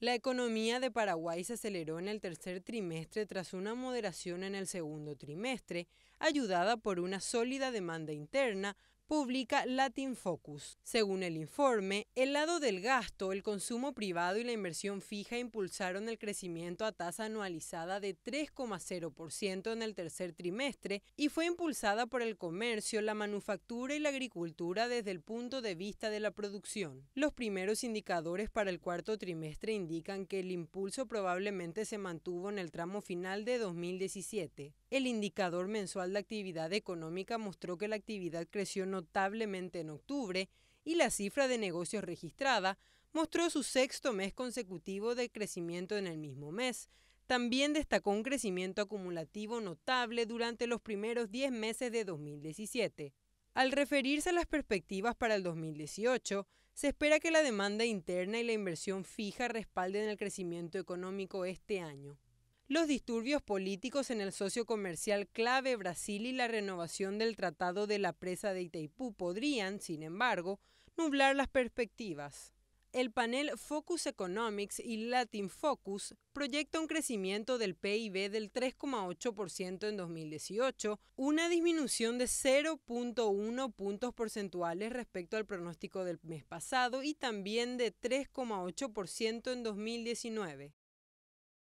La economía de Paraguay se aceleró en el tercer trimestre tras una moderación en el segundo trimestre, ayudada por una sólida demanda interna, publica Latin Focus. Según el informe, el lado del gasto, el consumo privado y la inversión fija impulsaron el crecimiento a tasa anualizada de 3,0% en el tercer trimestre y fue impulsada por el comercio, la manufactura y la agricultura desde el punto de vista de la producción. Los primeros indicadores para el cuarto trimestre indican que el impulso probablemente se mantuvo en el tramo final de 2017. El indicador mensual de actividad económica mostró que la actividad creció notablemente en octubre y la cifra de negocios registrada mostró su sexto mes consecutivo de crecimiento en el mismo mes. También destacó un crecimiento acumulativo notable durante los primeros 10 meses de 2017. Al referirse a las perspectivas para el 2018, se espera que la demanda interna y la inversión fija respalden el crecimiento económico este año los disturbios políticos en el socio comercial clave Brasil y la renovación del Tratado de la Presa de Itaipú podrían, sin embargo, nublar las perspectivas. El panel Focus Economics y Latin Focus proyecta un crecimiento del PIB del 3,8% en 2018, una disminución de 0.1 puntos porcentuales respecto al pronóstico del mes pasado y también de 3,8% en 2019.